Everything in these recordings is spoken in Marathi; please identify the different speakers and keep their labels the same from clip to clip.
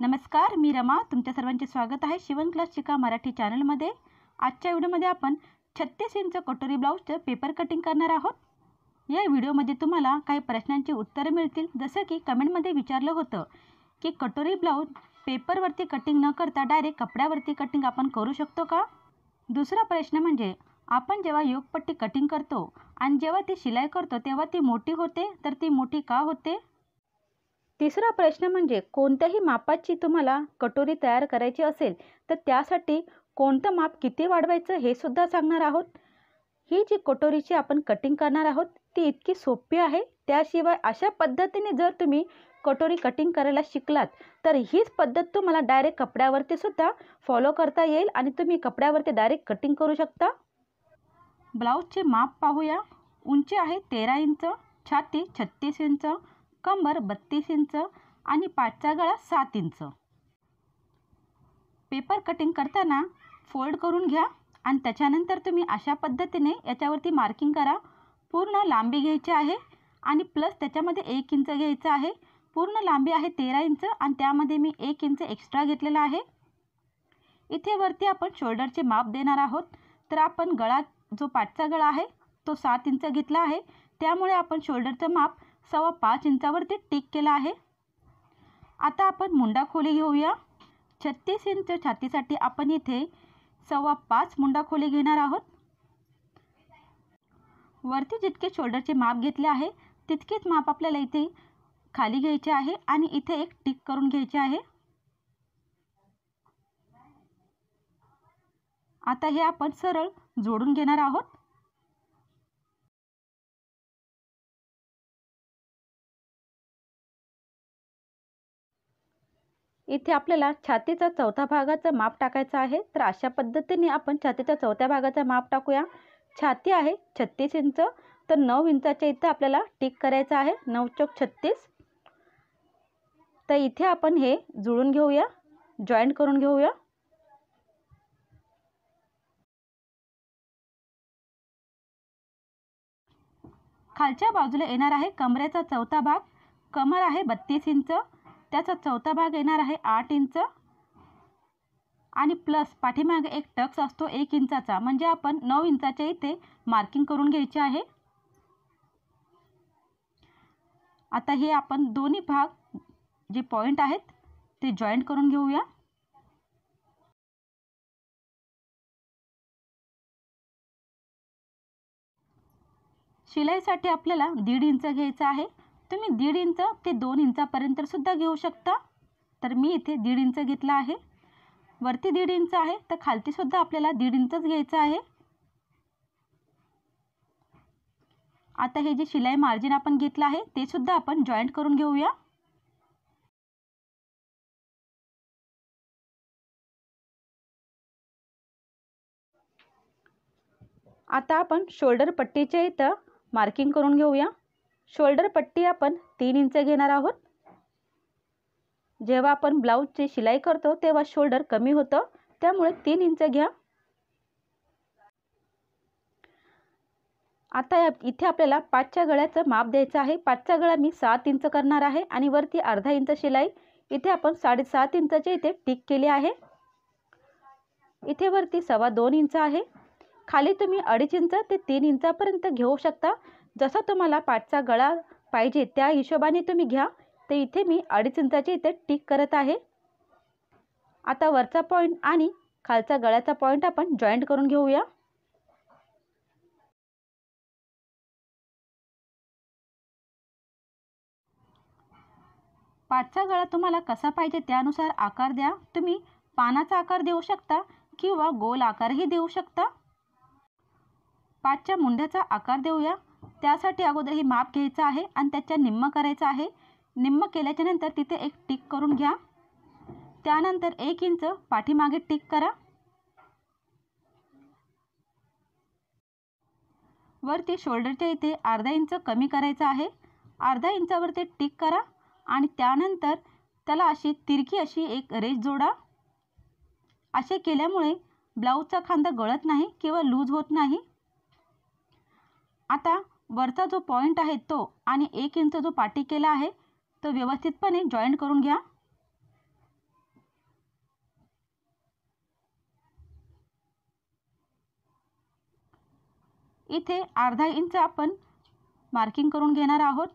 Speaker 1: नमस्कार मी रमा तुमच्या सर्वांचे स्वागत आहे शिवण क्लास शिका मराठी चॅनलमध्ये आजच्या व्हिडिओमध्ये आपण छत्तीस इंच कटोरी ब्लाऊजचं पेपर कटिंग करणार आहोत या व्हिडिओमध्ये तुम्हाला काही प्रश्नांची उत्तरं मिळतील जसं की कमेंटमध्ये विचारलं होतं की कटोरी ब्लाऊज पेपरवरती कटिंग न करता डायरेक्ट कपड्यावरती कटिंग आपण करू शकतो का दुसरा प्रश्न म्हणजे आपण जेव्हा योगपट्टी कटिंग करतो आणि जेव्हा ती शिलाई करतो तेव्हा ती मोठी होते तर ती मोठी का होते तिसरा प्रश्न म्हणजे कोणत्याही मापाची तुम्हाला कटोरी तयार करायची असेल तर त्यासाठी कोणतं माप किती वाढवायचं हे सुद्धा सांगणार आहोत ही जी कटोरीची आपण कटिंग करणार आहोत ती इतकी सोपी आहे त्याशिवाय अशा पद्धतीने जर तुम्ही कटोरी कटिंग करायला शिकलात तर हीच पद्धत तुम्हाला डायरेक्ट कपड्यावरती सुद्धा फॉलो करता येईल आणि तुम्ही कपड्यावरती डायरेक्ट कटिंग करू शकता ब्लाऊजचे माप पाहूया उंची आहे तेरा इंच छाती छत्तीस इंच कंबर बत्तीस इंच आणि पाठचा गळा सात इंच पेपर कटिंग करताना फोल्ड करून घ्या आणि त्याच्यानंतर तुम्ही अशा पद्धतीने याच्यावरती मार्किंग करा पूर्ण लांबी घ्यायची आहे आणि प्लस त्याच्यामध्ये एक इंच घ्यायचं आहे पूर्ण लांबी आहे तेरा इंच आणि त्यामध्ये मी एक इंच एक्स्ट्रा घेतलेला आहे इथे वरती आपण शोल्डरचे माप देणार आहोत तर आपण गळा जो पाठचा गळा आहे तो सात इंच घेतला आहे त्यामुळे आपण शोल्डरचं माप सव्वा पाच इंचावरती टिक केला आहे आता आपण मुंडा खोली घेऊया छत्तीस इंच छातीसाठी आपण इथे सव्वा पाच मुंडा खोली घेणार आहोत वरती जितके शोल्डरचे माप घेतले आहे तितकेच माप आपल्याला इथे खाली घ्यायचे आहे आणि इथे एक टिक करून घ्यायचे आहे आता हे आपण सरळ जोडून घेणार आहोत इथे आपल्याला छातीचा चौथा भागाचा माप टाकायचं आहे तर अशा पद्धतीने आपण छातीच्या चौथ्या भागाचा माप टाकूया छाती आहे छत्तीस इंच तर नऊ इंचाच्या इथं आपल्याला टिक करायचं आहे नऊ चौक छत्तीस तर इथे आपण हे जुळून घेऊया जॉईंट करून घेऊया खालच्या बाजूला येणार आहे कमरेचा चौथा भाग कमर आहे बत्तीस इंच त्याचा चौथा भाग येणार आहे आठ इंच आणि प्लस पाठीमागे एक टक्स असतो एक इंचाचा म्हणजे आपण नऊ इंचाच्या इथे मार्किंग करून घ्यायचे आहे आता हे आपण दोन्ही भाग जे पॉईंट आहेत ते जॉईंट करून घेऊया शिलाईसाठी आपल्याला दीड इंच घ्यायचा आहे तुम्ही दीड इंच ते दोन इंचापर्यंतसुद्धा सुद्धा घेऊ शकता तर मी इथे दीड इंच घेतला आहे वरती दीड इंच आहे तर खालतीसुद्धा आपल्याला दीड इंचच घ्यायचं आहे आता हे जे शिलाई मार्जिन आपण घेतलं आहे ते सुद्धा आपण जॉईंट करून घेऊया आता आपण शोल्डर पट्टीचे इथं मार्किंग करून घेऊया शोल्डर पट्टी आपण तीन इंच घेणार आहोत जेव्हा आपण ची शिलाई करतो तेव्हा शोल्डर कमी होतं त्यामुळे तीन इंच घ्या आता इथे आपल्याला पाचच्या गळ्याचं माप द्यायचं आहे पाचचा गळा मी सात इंच करणार आहे आणि वरती अर्धा इंच शिलाई इथे आपण साडेसात इंचाचे इथे टिक केले आहे इथे वरती सव्वा दोन इंच आहे खाली तुम्ही अडीच इंच ते तीन इंचापर्यंत घेऊ शकता जसा तुम्हाला पाचचा गळा पाहिजे त्या हिशोबाने तुम्ही घ्या तर इथे मी अडीच इंचाचे इथे टिक करत आहे आता वरचा पॉईंट आणि खालचा गळ्याचा पॉईंट आपण जॉईंट करून घेऊया पाठचा गळा तुम्हाला कसा पाहिजे त्यानुसार आकार द्या तुम्ही पानाचा आकार देऊ शकता किंवा गोल आकारही देऊ शकता पाचच्या मुंड्याचा आकार देऊया त्यासाठी अगोदर हे माप घ्यायचं आहे आणि त्याच्या निम्म करायचं आहे निम्म केल्याच्यानंतर तिथे एक टिक करून घ्या त्यानंतर एक इंच पाठीमागे टिक करा वरती शोल्डरच्या इथे अर्धा इंच कमी करायचं आहे अर्धा इंचावरती टिक करा आणि त्यानंतर त्याला अशी तिरकी अशी एक रेस जोडा असे केल्यामुळे ब्लाऊजचा खांदा गळत नाही किंवा लूज होत नाही आता वरचा जो पॉइंट आहे तो आणि एक इंच जो पाटी केला आहे तो व्यवस्थितपणे जॉईंट करून घ्या इथे अर्धा इंच आपण मार्किंग करून घेणार आहोत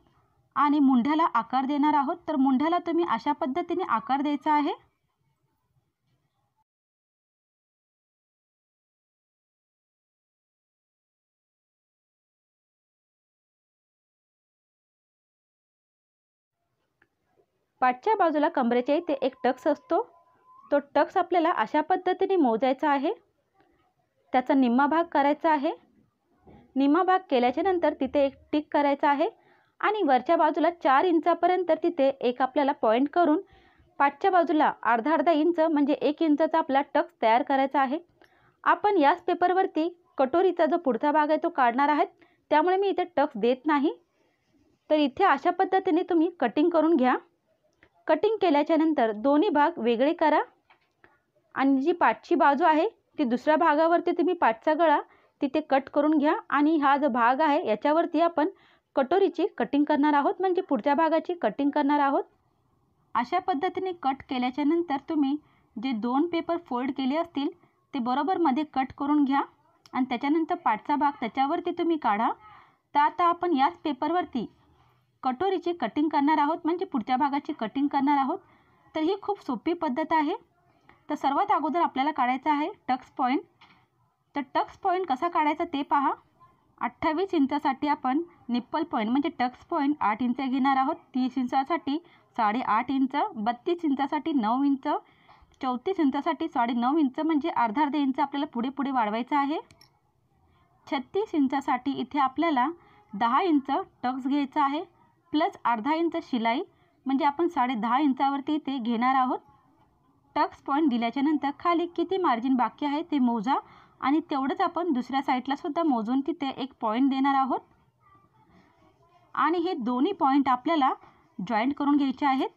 Speaker 1: आणि मुंढ्याला आकार देणार आहोत तर मुंढ्याला तुम्ही अशा पद्धतीने आकार द्यायचा आहे पाठच्या बाजूला कमरेच्या इथे एक टक्स असतो तो टक्स आपल्याला अशा पद्धतीने मोजायचा आहे त्याचा निम्मा भाग करायचा आहे निम्मा भाग केल्याच्या नंतर तिथे एक टिक करायचा आहे आणि वरच्या बाजूला चार इंचापर्यंत तिथे एक आपल्याला पॉईंट करून पाठच्या बाजूला अर्धा अर्धा इंच म्हणजे एक इंचाचा आपला टक्स तयार करायचा आहे आपण याच पेपरवरती कटोरीचा जो पुढचा भाग आहे तो काढणार आहेत त्यामुळे मी इथे टक्स देत नाही तर इथे अशा पद्धतीने तुम्ही कटिंग करून घ्या कटिंग केल्याच्यानंतर दोन्ही भाग वेगळे करा आणि जी पाठची बाजू आहे ती दुसऱ्या भागावरती तुम्ही पाठचा गळा तिथे कट करून घ्या आणि हा जो भाग आहे याच्यावरती आपण कटोरीची कटिंग करणार आहोत म्हणजे पुढच्या भागाची कटिंग करणार आहोत अशा पद्धतीने कट केल्याच्यानंतर तुम्ही जे दोन पेपर फोल्ड केले असतील ते बरोबरमध्ये कट करून घ्या आणि त्याच्यानंतर पाठचा भाग त्याच्यावरती तुम्ही काढा तर आता आपण याच पेपरवरती कटोरीची कटिंग करणार आहोत म्हणजे पुढच्या भागाची कटिंग करणार आहोत तर ही खूप सोपी पद्धत आहे तर सर्वात अगोदर आपल्याला काढायचं आहे टक्स पॉईंट तर टक्स पॉईंट कसा काढायचा ते पहा अठ्ठावीस इंचासाठी आपण निप्पल पॉईंट म्हणजे टक्स पॉईंट आठ इंच घेणार आहोत तीस इंचासाठी साडेआठ इंच बत्तीस इंचासाठी नऊ इंच चौतीस इंचासाठी साडेनऊ इंच म्हणजे अर्धा अर्धा इंच आपल्याला पुढे पुढे वाढवायचं आहे छत्तीस इंचासाठी इथे आपल्याला दहा इंच टक्स घ्यायचा आहे प्लस अर्धा इंच शिलाई म्हणजे आपण साडे दहा इंचावरती ते घेणार आहोत टक्स पॉईंट दिल्याच्यानंतर खाली किती मार्जिन बाकी आहे ते मोजा आणि तेवढंच आपण दुसऱ्या साईडलासुद्धा मोजून तिथे एक पॉईंट देणार आहोत आणि हे दोन्ही पॉईंट आपल्याला जॉईंट करून घ्यायचे आहेत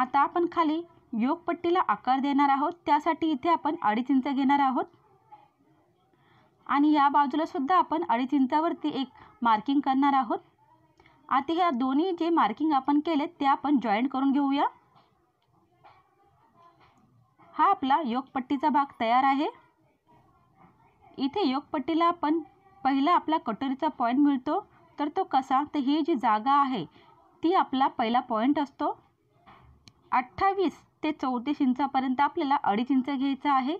Speaker 1: आता आपण खाली योगपट्टीला आकार देणार आहोत त्यासाठी इथे आपण अडीच इंच घेणार आहोत आणि या बाजूला सुद्धा आपण अडीच इंचावरती एक मार्किंग करणार आहोत आता ह्या दोन्ही जे मार्किंग आपण केले ते आपण जॉईंट करून घेऊया हा आपला योगपट्टीचा भाग तयार आहे इथे योगपट्टीला आपण पहिला आपला कटोरीचा पॉईंट मिळतो तर तो कसा तर ही जी जागा आहे ती आपला पहिला पॉईंट असतो अठ्ठावीस ते चौतीस इंचापर्यंत आपल्याला अडीच इंच घ्यायचं आहे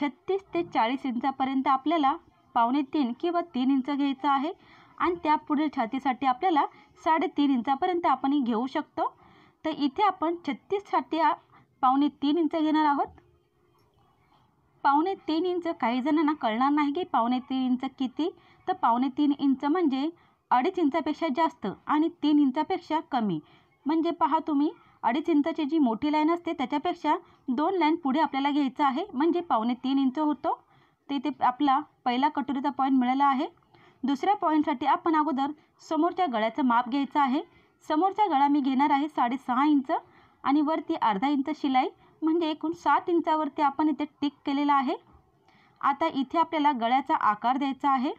Speaker 1: छत्तीस ते चाळीस इंचापर्यंत आपल्याला पावणे तीन किंवा तीन इंच घ्यायचं आहे आणि त्यापुढील छातीसाठी आपल्याला साडेतीन इंचापर्यंत आपण घेऊ शकतो तर इथे आपण छाती पावणे तीन इंच घेणार आहोत पावणे तीन इंच काही जणांना कळणार नाही की पावणे तीन इंच किती तर पावणे तीन इंच म्हणजे अडीच इंचापेक्षा जास्त आणि तीन इंचापेक्षा कमी म्हणजे पहा तुम्ही अडीच इंचाची जी मोठी लाईन असते त्याच्यापेक्षा दोन लाईन पुढे आपल्याला घ्यायचं आहे म्हणजे पावणे तीन इंच होतो ते ते आपला पहिला कटोरीचा पॉईंट मिळाला आहे दुसऱ्या पॉईंटसाठी आपण अगोदर समोरच्या गळ्याचं माप घ्यायचं आहे समोरचा गळा मी घेणार आहे साडेसहा इंच आणि वरती अर्धा इंच शिलाई म्हणजे एकूण सात इंचावरती आपण इथे टिक केलेला आहे आता इथे आपल्याला गळ्याचा आकार द्यायचा आहे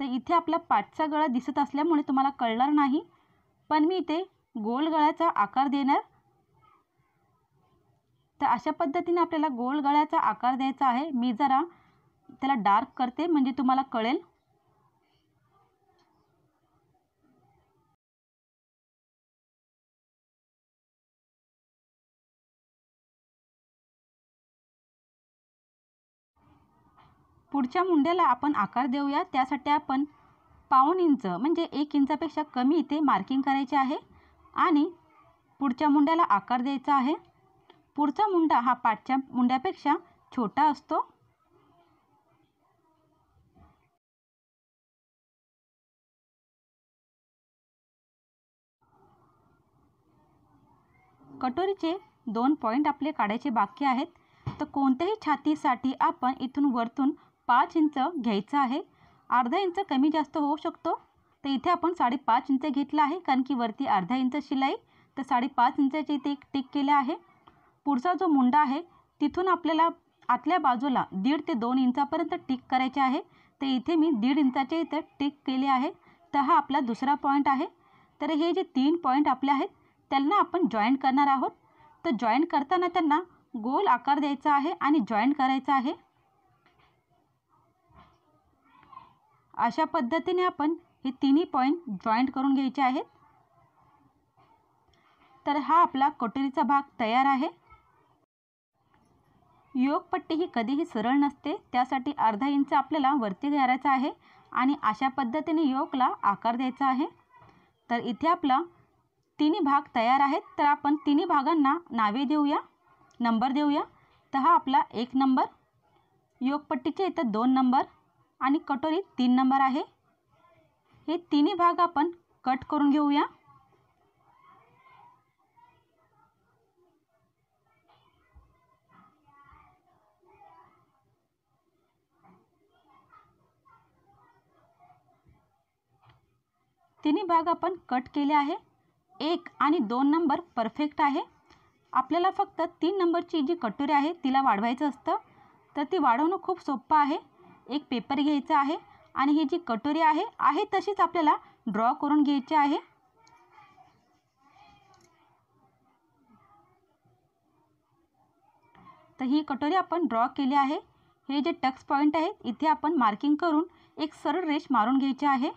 Speaker 1: तर इथे आपला पाठचा गळा दिसत असल्यामुळे तुम्हाला कळणार नाही पण मी इथे गोल गळ्याचा आकार देणार तर अशा पद्धतीने आपल्याला गोल गळ्याचा आकार द्यायचा आहे मी जरा त्याला डार्क करते म्हणजे तुम्हाला कळेल पुढच्या मुंड्याला आपण आकार देऊया त्यासाठी आपण पाऊण इंच म्हणजे एक इंचापेक्षा कमी इथे मार्किंग करायचे आहे आणि पुढच्या मुंड्याला आकार द्यायचा आहे पुढचा मुंडा हा पाठच्या मुंड्यापेक्षा छोटा असतो कटोरीचे दोन पॉईंट आपले काढायचे बाकी आहेत तर कोणत्याही छातीसाठी आपण इथून वरतून पाच इंच घ्यायचं आहे अर्धा इंच कमी जास्त होऊ शकतो तर इथे आपण साडेपाच इंच घेतला आहे कारण की वरती अर्धा इंच शिलाई तर साडेपाच इंचाची इथे एक टिक केले आहे पुढचा जो मुंडा आहे तिथून आपल्याला आतल्या बाजूला दीड ते दोन इंचापर्यंत टिक करायचे आहे तर इथे मी दीड इंचाचे इथे टिक केले आहे तर हा आपला दुसरा पॉईंट आहे तर हे जे तीन पॉईंट आपले आहेत त्यांना आपण जॉईंट करणार आहोत तर जॉईंट करताना त्यांना गोल आकार द्यायचा आहे आणि जॉईंट करायचा आहे अशा पद्धतीने आपण हे तिन्ही पॉईंट जॉईंट करून घ्यायचे आहेत तर हा आपला कटोरीचा भाग तयार आहे योगपट्टी ही कधीही सरळ नसते त्यासाठी अर्धा इंच आपल्याला वरती घ्यायचा आहे आणि अशा पद्धतीने योगला आकार द्यायचा आहे तर इथे आपला तिन्ही भाग तयार आहेत तर आपण तिन्ही भागांना नावे देऊया नंबर देऊया तर हा आपला एक नंबर योगपट्टीचे इथं दोन नंबर आणि कटोरी तीन नंबर आहे हे तिन्ही भाग आपण कट करून घेऊया तिन्ही भाग आपण कट केले आहे एक आणि दोन नंबर परफेक्ट आहे आपल्याला फक्त तीन नंबरची जी कटोरी आहे तिला वाढवायचं असतं तर ती वाढवणं खूप सोपं आहे एक पेपर घ्यायचा आहे आणि ही जी कटोरी आहे आहे तशीच आपल्याला ड्रॉ करून घ्यायची आहे तर ही कटोरी आपण ड्रॉ केली आहे हे जे टक्स पॉईंट आहेत इथे आपण मार्किंग करून एक सरळ रेश मारून घ्यायची आहे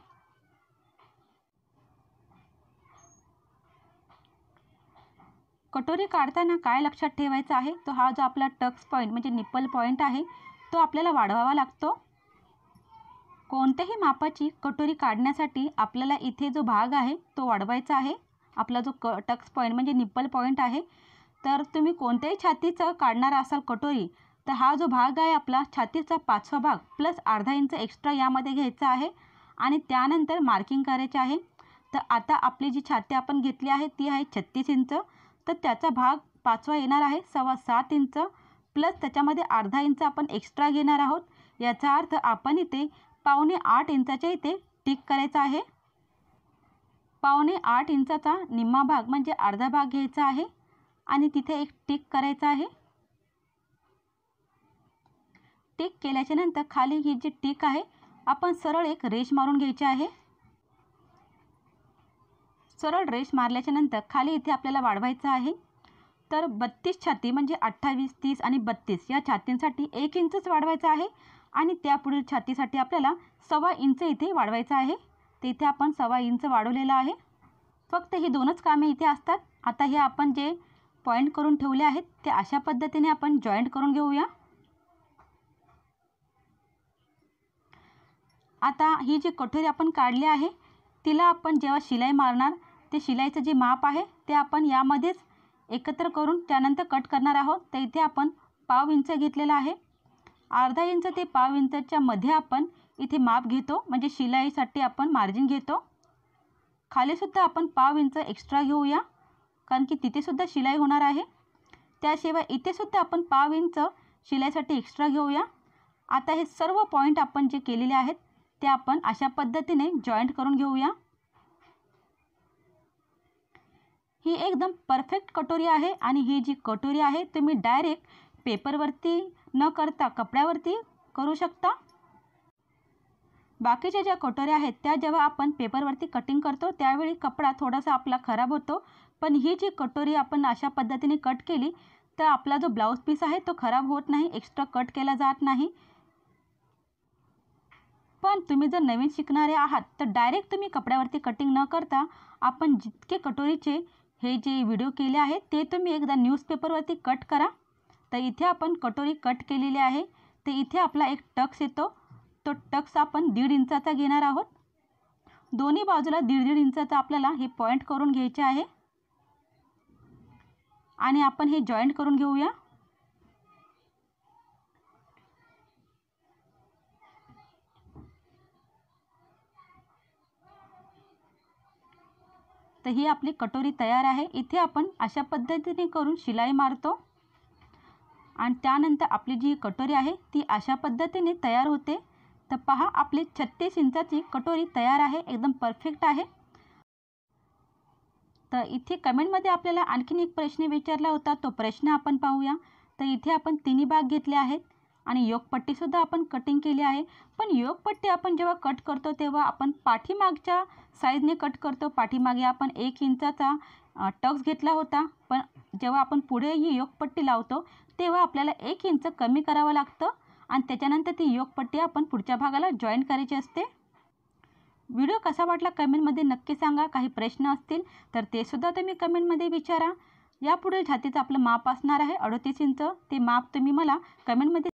Speaker 1: कटोरी काढताना काय लक्षात ठेवायचं आहे तो हा जो आपला टक्स पॉईंट म्हणजे निप्पल पॉईंट आहे तो आपल्याला वाढवावा लागतो कोणत्याही मापाची कटोरी काढण्यासाठी आपल्याला इथे जो भाग आहे तो वाढवायचा आहे आपला जो क टक्स पॉईंट म्हणजे निप्पल पॉईंट आहे तर तुम्ही कोणत्याही छातीचं काढणार असाल कटोरी तर हा जो भाग आहे आपला छातीचा पाचवा भाग प्लस अर्धा इंच एक्स्ट्रा यामध्ये घ्यायचा आहे आणि त्यानंतर मार्किंग करायचे आहे तर आता आपली जी छाती आपण घेतली आहे ती आहे छत्तीस इंच तर त्याचा भाग पाचवा येणार आहे सव्वा सात इंच प्लस त्याच्यामध्ये अर्धा इंच आपण एक्स्ट्रा घेणार आहोत याचा अर्थ आपण इथे पावणे आठ इंचाच्या इथे टिक करायचा आहे पावणे आठ इंचाचा निम्मा भाग म्हणजे अर्धा भाग घ्यायचा आहे आणि तिथे एक टिक करायचा आहे टिक केल्याच्या नंतर खाली ही जी टिक आहे आपण सरळ एक रेश मारून घ्यायची आहे सरळ रेश मारल्याच्या नंतर खाली इथे आपल्याला वाढवायचं आहे तर बत्तीस छाती म्हणजे अठ्ठावीस तीस आणि बत्तीस या छातींसाठी एक इंचच वाढवायचं आहे आणि त्यापुढील छातीसाठी आपल्याला सव्वा इंच इथे वाढवायचं आहे ते इथे आपण सव्वा इंच वाढवलेलं आहे फक्त ही दोनच कामे इथे असतात आता हे आपण जे पॉईंट करून ठेवले आहेत ते अशा पद्धतीने आपण जॉईंट करून घेऊया आता ही जी कठोरी आपण काढली आहे तिला आपण जेव्हा शिलाई मारणार ते शिलाईचं जे माप आहे ते आपण यामध्येच एकत्र करून त्यानंतर कट करणार आहोत तर इथे आपण पाव इंच घेतलेला आहे अर्धा इंच ते पाव इंचच्या मध्ये आपण इथे माप घेतो म्हणजे शिलाईसाठी आपण मार्जिन घेतो खालीसुद्धा आपण पाव इंच एक्स्ट्रा घेऊया कारण की तिथेसुद्धा शिलाई होणार आहे त्याशिवाय इथेसुद्धा आपण पाव इंच शिलाईसाठी एक्स्ट्रा घेऊया आता हे सर्व पॉईंट आपण जे केलेले आहेत ते आपण अशा पद्धतीने जॉईंट करून घेऊया ही एकदम परफेक्ट कटोरी आहे आणि ही जी कटोरी आहे तुम्ही डायरेक्ट पेपरवरती न करता कपड्यावरती करू शकता बाकीच्या ज्या कटोऱ्या आहेत त्या जेव्हा आपण पेपरवरती कटिंग करतो त्यावेळी कपडा थोडासा आपला खराब होतो पण ही जी कटोरी आपण अशा पद्धतीने कट केली तर आपला जो ब्लाऊज पीस आहे तो खराब होत नाही एक्स्ट्रा कट केला जात नाही पण तुम्ही जर नवीन शिकणारे आहात तर डायरेक्ट तुम्ही कपड्यावरती कटिंग न करता आपण जितके कटोरीचे हे जे व्हिडिओ केले आहेत ते तुम्ही एकदा न्यूजपेपरवरती कट करा तर इथे आपण कटोरी कट केलेली आहे तर इथे आपला एक टक्स येतो तो टक्स आपण दीड इंचाचा घेणार आहोत दोन्ही बाजूला दीड दीड इंचाचा आपल्याला हे पॉईंट करून घ्यायचे आहे आणि आपण हे जॉईंट करून घेऊया तर ही आपली कटोरी तयार आहे इथे आपण अशा पद्धतीने करून शिलाई मारतो आणि त्यानंतर आपली जी कटोरी आहे ती अशा पद्धतीने तयार होते तर पहा आपली छत्तीस इंचाची कटोरी तयार आहे एकदम परफेक्ट आहे तर इथे कमेंटमध्ये आपल्याला आणखीन एक प्रश्न विचारला होता तो प्रश्न आपण पाहूया तर इथे आपण तिन्ही भाग घेतले आहेत आणि योगपट्टीसुद्धा आपण कटिंग केली आहे पण योगपट्टी आपण जेव्हा कट करतो तेव्हा आपण पाठीमागच्या साईजने कट करतो पाठीमागे आपण एक इंचाचा टक्स घेतला होता पण जेव्हा आपण पुढे ही योगपट्टी लावतो तेव्हा आपल्याला एक इंच कमी करावं लागतं आणि त्याच्यानंतर ती योगपट्टी आपण पुढच्या भागाला जॉईन करायची असते व्हिडिओ कसा वाटला कमेंटमध्ये नक्की सांगा काही प्रश्न असतील तर ते सुद्धा तुम्ही कमेंटमध्ये विचारा यापुढे छातीचं आपलं माप असणार आहे अडतीस इंच ते माप तुम्ही मला
Speaker 2: कमेंटमध्ये